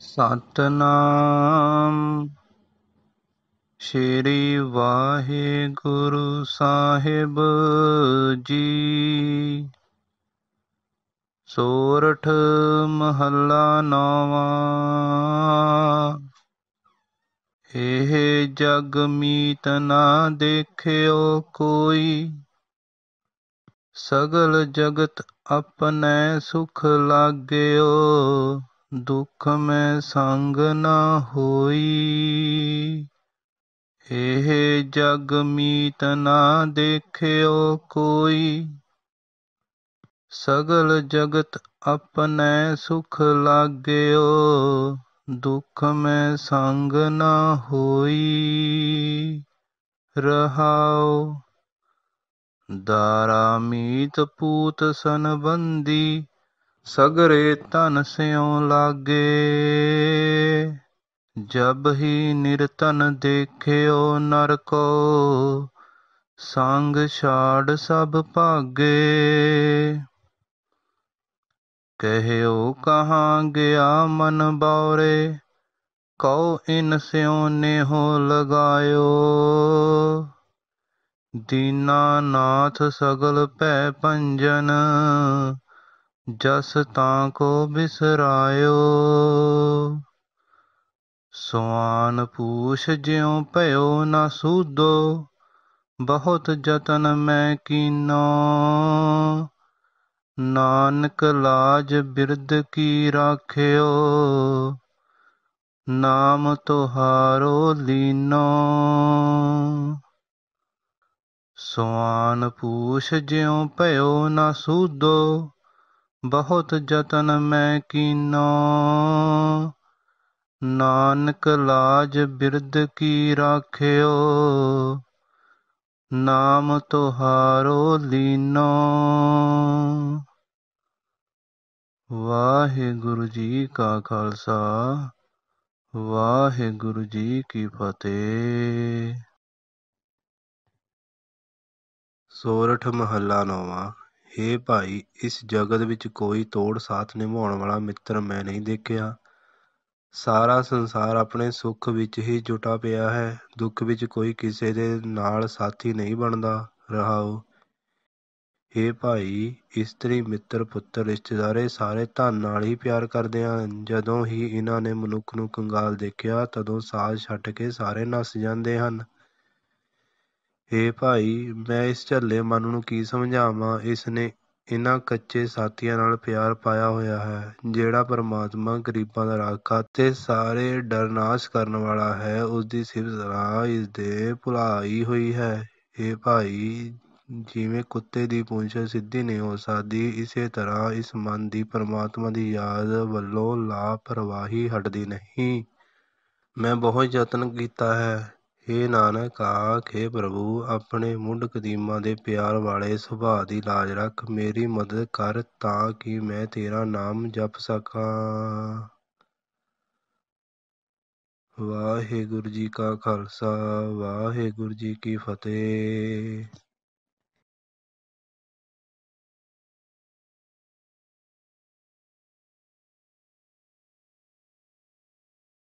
ਸਤਨਾਮ ਸ਼੍ਰੀ ਵਾਹਿਗੁਰੂ ਸਾਹਿਬ ਜੀ ਸੋਰਠ ਮਹੱਲਾ ਨੌਵਾਂ ਇਹ ਜਗ ਮੀਤ ਨਾ ਦੇਖਿਓ ਕੋਈ ਸਗਲ ਜਗਤ ਆਪਣੇ ਸੁਖ ਲਾਗਿਓ दुख में संग न होई हे जग मीत ना देखियो कोई सगल जगत अपने सुख लाग्यो दुख में संग ना होई रहाओ दारा मीत पूत सनबंदी ਸਗਰੇ ਤਨ ਸਿਉ ਲਾਗੇ ਜਬ ਹੀ ਨਿਰਤਨ ਦੇਖਿਓ ਨਰ ਕੋ ਸੰਗ ਛਾੜ ਸਭ ਭਾਗੇ ਕਹਿਓ ਕਹਾਂ ਗਿਆ ਮਨ ਬੌਰੇ ਕਉ ਇਨ ਸਿਉ ਹੋ ਲਗਾਇਓ ਦੀਨਾ ਨਾਥ ਸਗਲ ਭੈ ਪੰਜਨ ਜਸ ਤਾਂ ਕੋ ਬਿਸਰਾਇਓ ਸੁਆਨ ਪੂਛ ਜਿਉ ਭਇਓ ਨਾ ਸੂਦੋ ਬਹੁਤ ਯਤਨ ਮੈਂ ਕੀਨੋ ਨਾਨਕ ਲਾਜ ਬਿਰਦ ਕੀ ਰਾਖਿਓ ਨਾਮ ਤੁਹਾਰੋ ਲੀਨੋ ਸੁਆਨ ਪੂਛ ਜਿਉ ਭਇਓ ਨਾ ਸੂਦੋ ਬਹੁਤ ਜਤਨ ਮੈਂ ਕੀਨੋ ਨਾਨਕ ਲਾਜ ਬਿਰਦ ਕੀ ਰਾਖਿਓ ਨਾਮ ਤੁਹਾਰੋ ਲੀਨੋ ਵਾਹਿਗੁਰੂ ਜੀ ਕਾ ਖਾਲਸਾ ਵਾਹਿਗੁਰੂ ਜੀ ਕੀ ਫਤਿਹ ਸੋਰਠ ਮਹੱਲਾ ਨੋਵਾ ਹੇ ਭਾਈ ਇਸ ਜਗਤ ਵਿੱਚ ਕੋਈ ਤੋੜ ਸਾਥ ਨਿਭਾਉਣ ਵਾਲਾ ਮਿੱਤਰ ਮੈਂ ਨਹੀਂ ਦੇਖਿਆ ਸਾਰਾ ਸੰਸਾਰ ਆਪਣੇ ਸੁੱਖ ਵਿੱਚ ਹੀ ਜੁਟਾ ਪਿਆ ਹੈ ਦੁੱਖ ਵਿੱਚ ਕੋਈ ਕਿਸੇ ਦੇ ਨਾਲ ਸਾਥੀ ਨਹੀਂ ਬਣਦਾ ਰਹਾਉ ਹੇ ਭਾਈ ਇਸਤਰੀ ਮਿੱਤਰ ਪੁੱਤਰ ਰਿਸ਼ਤੇਦਾਰੇ ਸਾਰੇ ਧਨ ਨਾਲ ਹੀ ਪਿਆਰ ਕਰਦੇ ਹਨ ਜਦੋਂ ਹੀ ਇਹਨਾਂ ਨੇ ਮਨੁੱਖ ਨੂੰ ਕੰਗਾਲ ਦੇਖਿਆ ਤਦੋਂ ਸਾਜ ਛੱਡ ਕੇ ਸਾਰੇ ਨੱਸ ਜਾਂਦੇ ਹਨ ਹੇ ਭਾਈ ਮੈਂ ਇਸ ਝੱਲੇ ਮਨ ਨੂੰ ਕੀ ਸਮਝਾਵਾਂ ਇਸ ਨੇ ਇਨ੍ਹਾਂ ਕੱਚੇ ਸਾਥੀਆਂ ਨਾਲ ਪਿਆਰ ਪਾਇਆ ਹੋਇਆ ਹੈ ਜਿਹੜਾ ਪਰਮਾਤਮਾ ਗਰੀਬਾਂ ਦਾ ਰਾਖਾ ਤੇ ਸਾਰੇ ਡਰ ਨਾਸ਼ ਕਰਨ ਵਾਲਾ ਹੈ ਉਸ ਦੀ ਸਿਫਤ ਸਲਾਹ ਇਸ ਦੇ ਭੁਲਾਈ ਹੋਈ ਹੈ ਹੇ ਭਾਈ ਜਿਵੇਂ ਕੁੱਤੇ ਦੀ ਪੂੰਛ ਸਿੱਧੀ ਨਹੀਂ ਹੋ ਸਕਦੀ ਇਸੇ ਤਰ੍ਹਾਂ ਇਸ ਮਨ ਦੀ ਪਰਮਾਤਮਾ ਦੀ ਯਾਦ ਵੱਲੋਂ ਲਾਪਰਵਾਹੀ ਹਟਦੀ ਨਹੀਂ ਮੈਂ ਬਹੁਤ ਯਤਨ ਕੀਤਾ ਹੈ ਹੇ ਨਾਨਕ ਆਖ ਹੇ ਪ੍ਰਭੂ ਆਪਣੇ ਮੁੱਢ ਕਦੀਮਾ ਦੇ ਪਿਆਰ ਵਾਲੇ ਸੁਭਾਅ ਦੀ ਲਾਜ ਰੱਖ ਮੇਰੀ ਮਦਦ ਕਰ ਤਾਂ ਕਿ ਮੈਂ ਤੇਰਾ ਨਾਮ ਜਪ ਸਕਾਂ ਵਾਹਿਗੁਰੂ ਜੀ ਕਾ ਖਾਲਸਾ ਵਾਹਿਗੁਰੂ ਜੀ ਕੀ ਫਤਿਹ